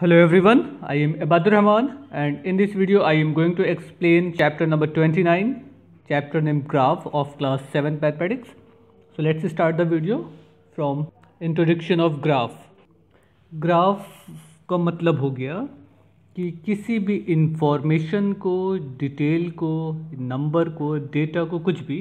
Hello everyone, I am Ibadur Rahman and in this video I am going to explain chapter number 29, chapter named Graph of class 7 mathematics. So let's start the video from introduction of graph. Graph का मतलब हो गया कि किसी भी information को detail को number को डेटा को कुछ भी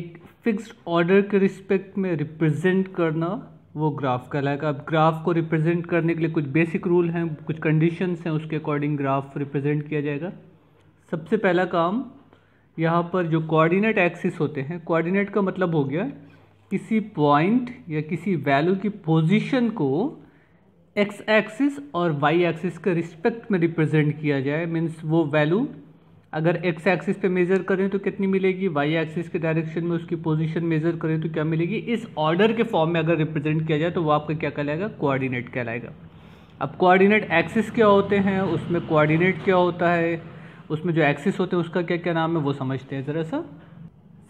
एक फिक्स्ड ऑर्डर के रिस्पेक्ट में रिप्रेजेंट करना वो ग्राफ कहलाएगा अब ग्राफ को रिप्रेजेंट करने के लिए कुछ बेसिक रूल हैं कुछ कंडीशंस हैं उसके अकॉर्डिंग ग्राफ रिप्रेजेंट किया जाएगा सबसे पहला काम यहाँ पर जो कोऑर्डिनेट एक्सिस होते हैं कोऑर्डिनेट का मतलब हो गया किसी पॉइंट या किसी वैल्यू की पोजीशन को एक्स एक्सिस और वाई एक्सिस के रिस्पेक्ट में रिप्रेजेंट किया जाए मीन्स वो वैल्यू अगर एक्स एक्सिस पे मेज़र करें तो कितनी मिलेगी वाई एक्सिस के डायरेक्शन में उसकी पोजीशन मेज़र करें तो क्या मिलेगी इस ऑर्डर के फॉर्म में अगर रिप्रेजेंट किया जाए तो वो आपका क्या कहलाएगा कोऑर्डिनेट कहलाएगा अब कोऑर्डिनेट एक्सिस क्या होते हैं उसमें कोऑर्डिनेट क्या होता है उसमें जो एक्सिस होते हैं उसका क्या क्या नाम है वो समझते हैं ज़रा सा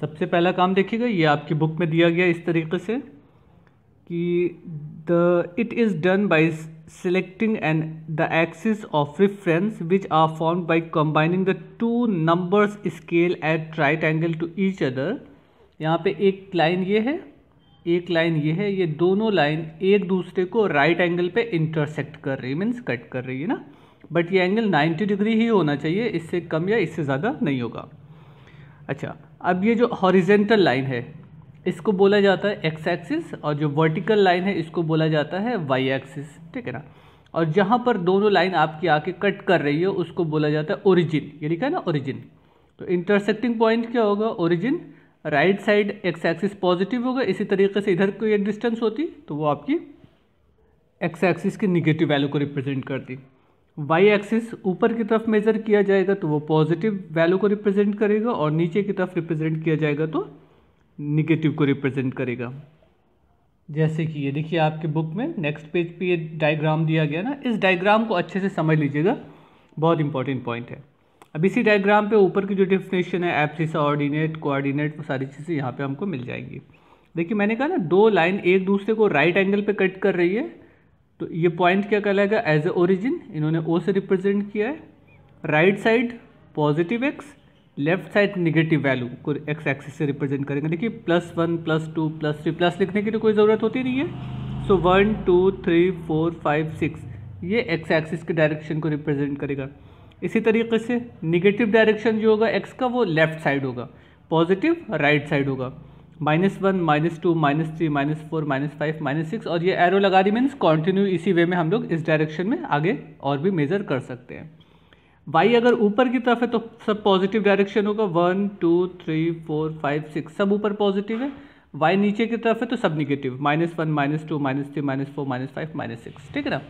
सबसे पहला काम देखिएगा ये आपकी बुक में दिया गया इस तरीके से कि the it is done by selecting and the axis of reference which are formed by combining the two numbers scale at right angle to each other यहाँ पे एक लाइन ये है एक लाइन ये है ये दोनों लाइन एक दूसरे को राइट एंगल पे इंटरसेक्ट कर रही है मीन्स कट कर रही है ना बट ये एंगल 90 डिग्री ही होना चाहिए इससे कम या इससे ज़्यादा नहीं होगा अच्छा अब ये जो हॉरिजेंटल लाइन है इसको बोला जाता है एक्स एक्सिस और जो वर्टिकल लाइन है इसको बोला जाता है वाई एक्सिस ठीक है ना और जहाँ पर दोनों लाइन आपकी आके कट कर रही हो उसको बोला जाता है ओरिजिन ये लिखा है ना ओरिजिन तो इंटरसेक्टिंग पॉइंट क्या होगा origin right side X axis positive होगा इसी तरीके से इधर कोई डिस्टेंस होती तो वो आपकी एक्स एक्सिस की निगेटिव वैल्यू को रिप्रेजेंट करती वाई एक्सिस ऊपर की तरफ मेजर किया जाएगा तो वो पॉजिटिव वैल्यू को रिप्रेजेंट करेगा और नीचे की तरफ रिप्रेजेंट किया जाएगा तो निगेटिव को रिप्रेजेंट करेगा जैसे कि ये देखिए आपके बुक में नेक्स्ट पेज पे ये डायग्राम दिया गया ना इस डायग्राम को अच्छे से समझ लीजिएगा बहुत इंपॉर्टेंट पॉइंट है अब इसी डायग्राम पे ऊपर की जो डेफिनेशन है एप्सिस ऑर्डिनेट कोऑर्डिनेट वो सारी चीज़ें यहाँ पे हमको मिल जाएंगी देखिए मैंने कहा ना दो लाइन एक दूसरे को राइट right एंगल पे कट कर रही है तो ये पॉइंट क्या कहलाएगा एज ए ओरिजिन इन्होंने ओ से रिप्रेजेंट किया है right side positive X left side negative value को एक्स एक्सिस से रिप्रेजेंट करेंगे देखिए plus one plus two plus three plus लिखने की तो कोई ज़रूरत होती नहीं है so one two three four five six ये एक्स एक्सिस के डायरेक्शन को रिप्रेजेंट करेगा इसी तरीके से निगेटिव डायरेक्शन जो होगा एक्स का वो लेफ्ट साइड होगा पॉजिटिव राइट साइड होगा minus one minus two minus three minus four minus five minus six और ये एरो लगा दी मीन्स कॉन्टिन्यू इसी वे में हम लोग इस डायरेक्शन में आगे और भी मेज़र कर सकते हैं वाई hmm. अगर ऊपर की तरफ है तो सब पॉजिटिव डायरेक्शन होगा one two three four five six सब ऊपर पॉजिटिव है वाई नीचे की तरफ है तो सब negative minus one minus two minus three minus four minus five minus six ठीक है ना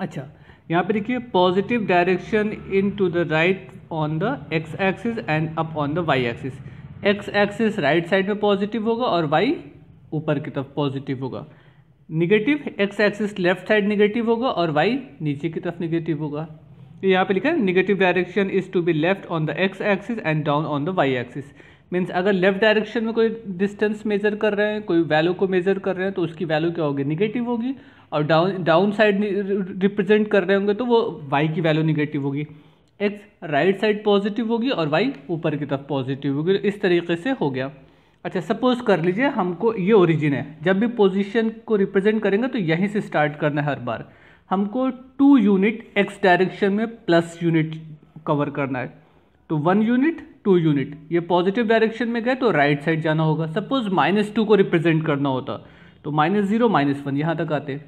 अच्छा यहाँ पे देखिए positive direction in to the right on the X axis and up on the Y axis X axis right side में positive होगा और वाई ऊपर की तरफ पॉजिटिव होगा negative X axis left side negative होगा और वाई नीचे की तरफ निगेटिव होगा यहाँ पे लिखा है negative direction is to be left on the X axis and down on the Y axis means अगर लेफ्ट डायरेक्शन में कोई डिस्टेंस मेजर कर रहे हैं कोई वैल्यू को मेजर कर रहे हैं तो उसकी वैल्यू क्या होगी निगेटिव होगी और डाउन डाउन साइड रिप्रेजेंट कर रहे होंगे तो वो वाई की वैल्यू निगेटिव होगी एक्स राइट साइड पॉजिटिव होगी और वाई ऊपर की तरफ पॉजिटिव होगी तो इस तरीके से हो गया अच्छा सपोज कर लीजिए हमको ये ओरिजिन है जब भी पोजीशन को रिप्रेजेंट करेंगे तो यहीं से स्टार्ट करना है हर बार हमको टू यूनिट एक्स डायरेक्शन में प्लस यूनिट कवर करना है तो वन यूनिट टू यूनिट ये पॉजिटिव डायरेक्शन में गए तो राइट right साइड जाना होगा सपोज माइनस टू को रिप्रेजेंट करना होता तो माइनस ज़ीरो माइनस वन यहाँ तक आते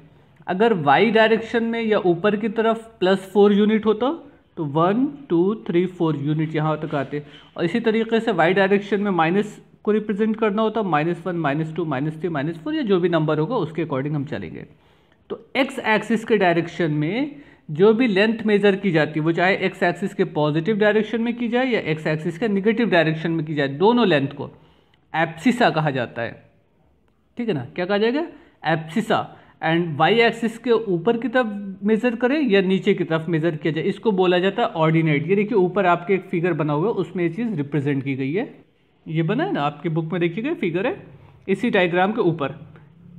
अगर वाई डायरेक्शन में या ऊपर की तरफ प्लस फोर यूनिट होता तो one two three four unit यहाँ तक आते और इसी तरीके से वाई डायरेक्शन में माइनस को रिप्रेजेंट करना होता minus one minus two minus three minus four या जो भी नंबर होगा उसके अकॉर्डिंग हम चलेंगे तो एक्स एक्सिस के डायरेक्शन में जो भी लेंथ मेजर की जाती है वो चाहे एक्स एक्सिस के पॉजिटिव डायरेक्शन में की जाए या एक्स एक्सिस के निगेटिव डायरेक्शन में की जाए दोनों लेंथ को एप्सिसा कहा जाता है ठीक है ना क्या कहा जाएगा एप्सिसा एंड वाई एक्सिस के ऊपर की तरफ मेज़र करें या नीचे की तरफ मेज़र किया जाए इसको बोला जाता है ऑर्डिनेट ये देखिए ऊपर आपके एक फिगर बना हुआ है उसमें ये चीज़ रिप्रेजेंट की गई है ये बना है ना आपके बुक में देखिएगा फिगर है इसी डायग्राम के ऊपर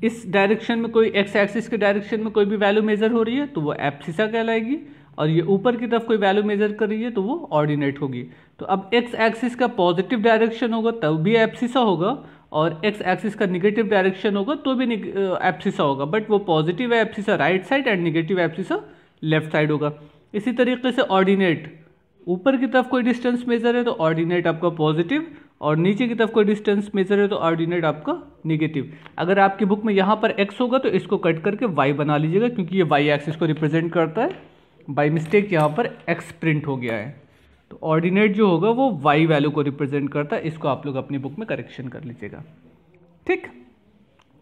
इस डायरेक्शन में कोई एक्स एक्सिस के डायरेक्शन में कोई भी वैल्यू मेजर हो रही है तो वो एप्सिसा कहलाएगी और ये ऊपर की तरफ कोई वैल्यू मेजर कर रही है तो वो ऑर्डिनेट होगी तो अब एक्स एक्सिस का पॉजिटिव डायरेक्शन होगा तब भी एप्सिसा होगा और एक्स एक्सिस का निगेटिव डायरेक्शन होगा तो भी एप्सिसा होगा बट वो positive abscissa right side and negative abscissa left side होगा इसी तरीके से ऑर्डिनेट ऊपर की तरफ कोई डिस्टेंस मेजर है तो ऑर्डिनेट आपका पॉजिटिव और नीचे की तरफ कोई डिस्टेंस मेजर है तो ऑर्डिनेट आपका निगेटिव अगर आपकी बुक में यहाँ पर एक्स होगा तो इसको कट करके वाई बना लीजिएगा क्योंकि ये वाई एक्सिस को रिप्रेजेंट करता है बाई मिस्टेक यहाँ पर एक्स प्रिंट हो गया है तो ऑर्डिनेट जो होगा वो वाई वैल्यू को रिप्रेजेंट करता है इसको आप लोग अपनी बुक में करेक्शन कर लीजिएगा ठीक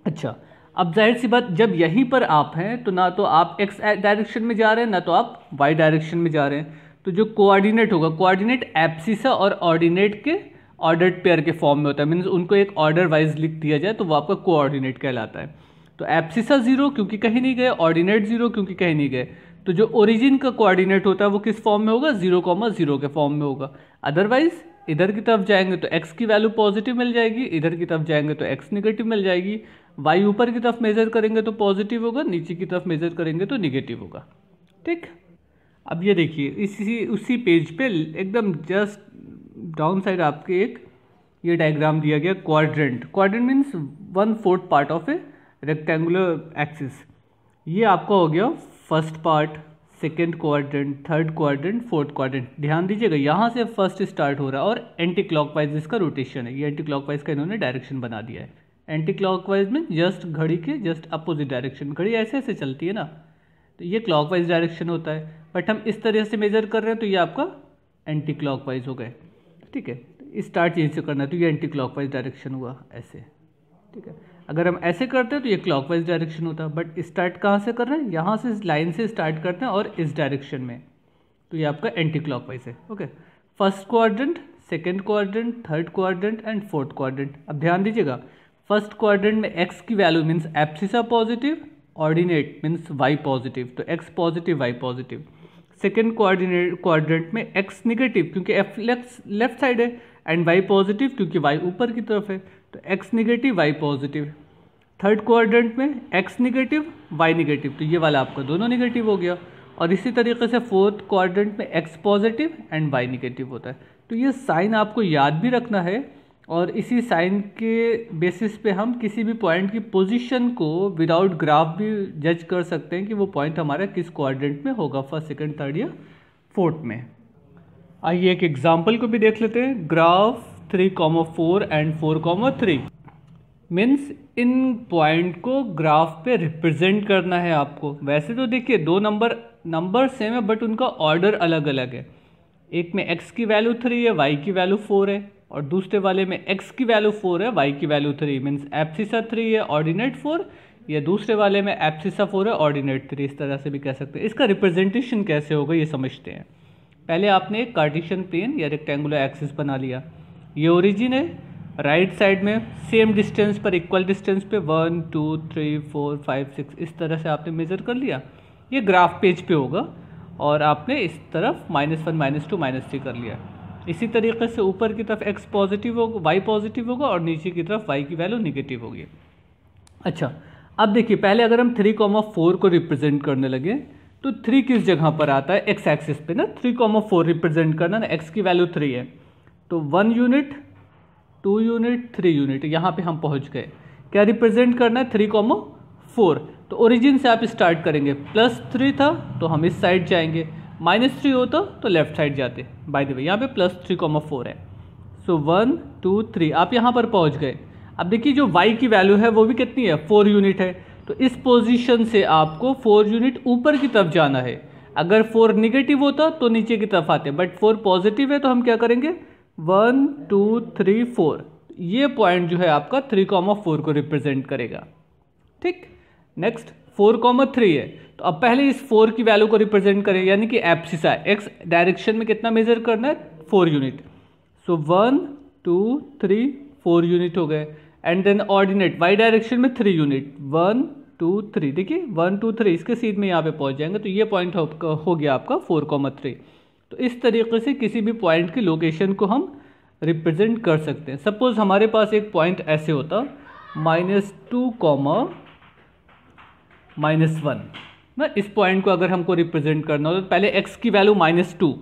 अच्छा अब जाहिर सी बात जब यहीं पर आप हैं तो ना तो आप एक्स डायरेक्शन में जा रहे हैं ना तो आप वाई डायरेक्शन में जा रहे हैं तो जो कोऑर्डिनेट होगा कोऑर्डिनेट एप्सिसा और ऑर्डिनेट के ऑर्डर्ड पेयर के फॉर्म में होता है मीन्स उनको एक ऑर्डर वाइज लिख दिया जाए तो वो आपका कोऑर्डिनेट कहलाता है तो एप्सिसा ज़ीरो क्योंकि कहीं नहीं गए ऑर्डिनेट ज़ीरो क्योंकि कहीं नहीं गए तो जो ओरिजिन का कोऑर्डिनेट होता है वो किस फॉर्म में होगा जीरो कॉमा जीरो के फॉर्म में होगा अदरवाइज इधर की तरफ जाएंगे तो एक्स की वैल्यू पॉजिटिव मिल जाएगी इधर की तरफ जाएंगे तो एक्स निगेटिव मिल जाएगी वाई ऊपर की तरफ मेजर करेंगे तो पॉजिटिव होगा नीचे की तरफ मेजर करेंगे तो निगेटिव होगा ठीक अब ये देखिए इसी उसी पेज पे एकदम जस्ट डाउन साइड आपके एक ये डायग्राम दिया गया quadrant quadrant means one fourth part of a rectangular axis ये आपका हो गया first part second quadrant third quadrant fourth quadrant ध्यान दीजिएगा यहाँ से फर्स्ट स्टार्ट हो रहा है और एंटी क्लॉकवाइज इसका रोटेशन है ये एंटी क्लॉकवाइज का इन्होंने डायरेक्शन बना दिया है एंटी क्लॉकवाइज में जस्ट घड़ी के जस्ट अपोजिट डायरेक्शन घड़ी ऐसे ऐसे चलती है ना तो ये क्लॉकवाइज डायरेक्शन होता है बट हम इस तरह से मेजर कर रहे हैं तो ये आपका एंटी क्लॉकवाइज हो गए ठीक है स्टार चेंज से करना है तो ये एंटी क्लॉकवाइज डायरेक्शन हुआ ऐसे ठीक है अगर हम ऐसे करते हैं तो ये क्लॉकवाइज डायरेक्शन होता बट स्टार्ट कहाँ से कर रहे हैं यहाँ से इस लाइन से स्टार्ट करते हैं और इस डायरेक्शन में तो ये आपका एंटी क्लॉकवाइज है okay first quadrant second quadrant third quadrant and fourth quadrant अब ध्यान दीजिएगा फर्स्ट क्वारडेंट में एक्स की value means abscissa positive ordinate means Y positive तो X positive Y positive second coordinate coordinate में एक्स निगेटिव क्योंकि एफ लेफ्ट लेफ्ट साइड है एंड वाई पॉजिटिव क्योंकि वाई ऊपर की तरफ है तो X negative Y positive third coordinate में एक्स निगेटिव वाई निगेटिव तो ये वाला आपका दोनों निगेटिव हो गया और इसी तरीके से फोर्थ कोऑर्डिनेट में X positive and Y negative होता है तो ये साइन आपको याद भी रखना है और इसी साइन के बेसिस पे हम किसी भी पॉइंट की पोजीशन को विदाउट ग्राफ भी जज कर सकते हैं कि वो पॉइंट हमारा किस क्वाड्रेंट में होगा फर्स्ट सेकंड थर्ड या फोर्थ में आइए एक एग्जांपल को भी देख लेते हैं graph three comma four and four comma three means इन पॉइंट को ग्राफ पे रिप्रेजेंट करना है आपको वैसे तो देखिए दो नंबर नंबर सेम है बट उनका ऑर्डर अलग अलग है एक में एक्स की वैल्यू थ्री है वाई की वैल्यू फोर है और दूसरे वाले में x की वैल्यू फोर है y की value three means abscissa three है ऑर्डिनेट फोर या दूसरे वाले में एप्सिसा फोर है ऑर्डिनेट थ्री इस तरह से भी कह सकते हैं इसका रिप्रेजेंटेशन कैसे होगा ये समझते हैं पहले आपने एक कार्टिशन प्लेन या रेक्टेंगुलर एक्सिस बना लिया ये ओरिजिन है राइट right साइड में सेम डिस्टेंस पर इक्वल डिस्टेंस पे one two three four five six इस तरह से आपने मेज़र कर लिया ये ग्राफ पेज पे होगा और आपने इस तरफ minus one minus two minus three कर लिया इसी तरीके से ऊपर की तरफ एक्स पॉजिटिव होगा वाई पॉजिटिव होगा और नीचे की तरफ वाई की वैल्यू निगेटिव होगी अच्छा अब देखिए पहले अगर हम थ्री कॉमा फोर को रिप्रेजेंट करने लगे तो थ्री किस जगह पर आता है एक्स एक्सिस पे ना थ्री कॉमा फोर रिप्रेजेंट करना ना एक्स की वैल्यू थ्री है तो one unit two unit three unit यहाँ पे हम पहुँच गए क्या रिप्रेजेंट करना है थ्री कॉमा फोर तो ओरिजिन से आप स्टार्ट करेंगे प्लस थ्री था तो हम इस साइड जाएंगे माइनस थ्री होता तो, तो लेफ्ट साइड जाते बाय द वे यहाँ पे प्लस थ्री कॉमा फोर है सो वन टू थ्री आप यहाँ पर पहुँच गए अब देखिए जो वाई की वैल्यू है वो भी कितनी है फोर यूनिट है तो इस पोजीशन से आपको फोर यूनिट ऊपर की तरफ जाना है अगर फोर निगेटिव होता तो नीचे की तरफ आते बट फोर पॉजिटिव है तो हम क्या करेंगे वन टू थ्री फोर ये पॉइंट जो है आपका थ्री कॉमा फोर को रिप्रेजेंट करेगा ठीक नेक्स्ट फोर कॉमा थ्री है तो अब पहले इस फोर की वैल्यू को रिप्रेजेंट करें यानी कि एप्सिसा एक्स डायरेक्शन में कितना मेजर करना है four unit so one two three four unit हो गए and then ordinate Y direction में three unit one two three देखिए वन टू थ्री इसके सीध में यहाँ पे पहुँच जाएंगे तो ये पॉइंट हो गया आपका फोर कॉमा थ्री तो इस तरीके से किसी भी पॉइंट की लोकेशन को हम रिप्रेजेंट कर सकते हैं सपोज़ हमारे पास एक पॉइंट ऐसे होता minus two comma minus one ना इस पॉइंट को अगर हमको रिप्रेजेंट करना हो तो पहले एक्स की value minus two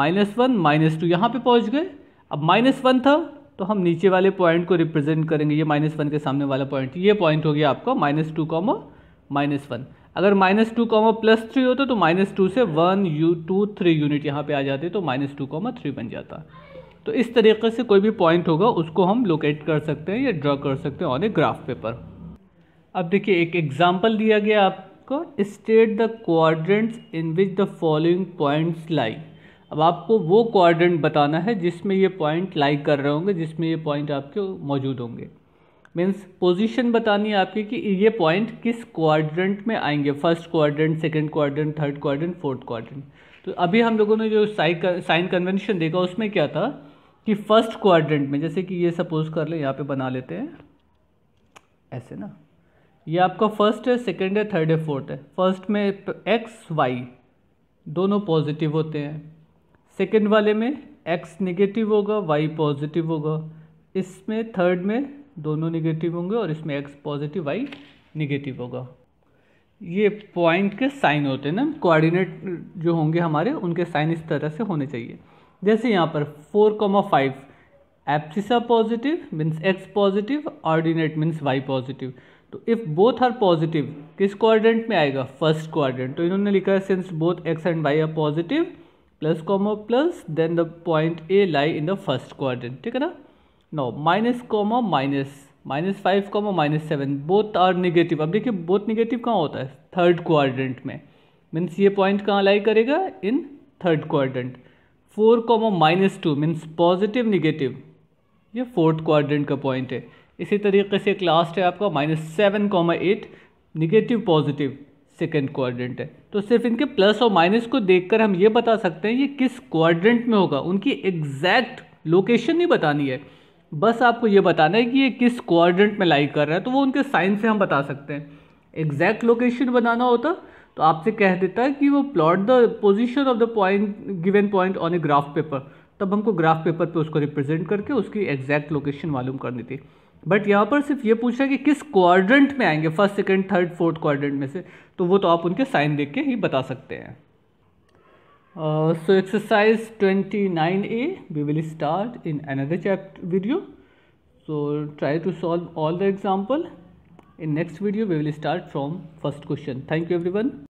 minus one minus two यहाँ पर पहुँच गए अब माइनस वन था तो हम नीचे वाले पॉइंट को रिप्रेजेंट करेंगे ये माइनस वन के सामने वाला पॉइंट ये पॉइंट हो गया आपका minus two comma minus one अगर minus two comma plus three होता तो माइनस टू से वन यू टू थ्री यूनिट यहाँ पर आ जाते तो माइनस टू कॉमा थ्री बन जाता तो इस तरीके से कोई भी पॉइंट होगा उसको हम लोकेट कर सकते हैं या ड्रॉ कर सकते हैं ऑन ए ग्राफ पेपर अब देखिए एक एग्जाम्पल दिया गया आप आपका state the quadrants in which the following points lie अब आपको वो क्वाड्रेंट बताना है जिसमें ये पॉइंट लाई कर रहे होंगे जिसमें ये पॉइंट आपके मौजूद होंगे मीन्स पोजीशन बतानी है आपकी कि ये पॉइंट किस क्वाड्रेंट में आएंगे first quadrant second quadrant third quadrant fourth quadrant तो अभी हम लोगों ने जो साइन साइन कन्वेंशन देखा उसमें क्या था कि फर्स्ट क्वाड्रेंट में जैसे कि ये सपोज कर ले यहाँ पे बना लेते हैं ऐसे ना ये आपका फर्स्ट है सेकेंड है थर्ड है फोर्थ है फर्स्ट में एक्स वाई दोनों पॉजिटिव होते हैं सेकेंड वाले में एक्स निगेटिव होगा वाई पॉजिटिव होगा इसमें थर्ड में दोनों नेगेटिव होंगे और इसमें एक्स पॉजिटिव वाई निगेटिव होगा ये पॉइंट के साइन होते हैं ना कोऑर्डिनेट जो होंगे हमारे उनके साइन इस तरह से होने चाहिए जैसे यहाँ पर four comma five abscissa positive means x positive ordinate means Y positive तो इफ़ बोथ आर पॉजिटिव किस क्वाड्रेंट में आएगा फर्स्ट क्वाड्रेंट तो इन्होंने लिखा है since both x and y are positive plus comma plus then the point A lie in the first quadrant ठीक है ना no minus comma minus minus five comma minus seven both are negative अब देखिए both negative कहाँ होता है third quadrant में means ये पॉइंट कहाँ लाई करेगा in third quadrant four comma minus two means positive negative ये फोर्थ क्वाड्रेंट का पॉइंट है इसी तरीके से एक लास्ट है आपका minus seven comma eight negative positive second quadrant है तो सिर्फ इनके प्लस और माइनस को देखकर हम ये बता सकते हैं ये किस क्वाड्रेंट में होगा उनकी एग्जैक्ट लोकेशन नहीं बतानी है बस आपको ये बताना है कि ये किस क्वाड्रेंट में लाई कर रहा है तो वो उनके साइन से हम बता सकते हैं एग्जैक्ट लोकेशन बनाना होता तो आपसे कह देता है कि वो plot the position of the point given point on a graph paper तब हमको ग्राफ पेपर पे उसको रिप्रेजेंट करके उसकी एग्जैक्ट लोकेशन मालूम करनी थी बट यहाँ पर सिर्फ ये पूछा कि किस क्वाड्रेंट में आएंगे first second third fourth quadrant में से तो वो तो आप उनके साइन देख के ही बता सकते हैं so exercise twenty nine A we will start in another chapter video so try to solve all the example in next video we will start from first question thank you every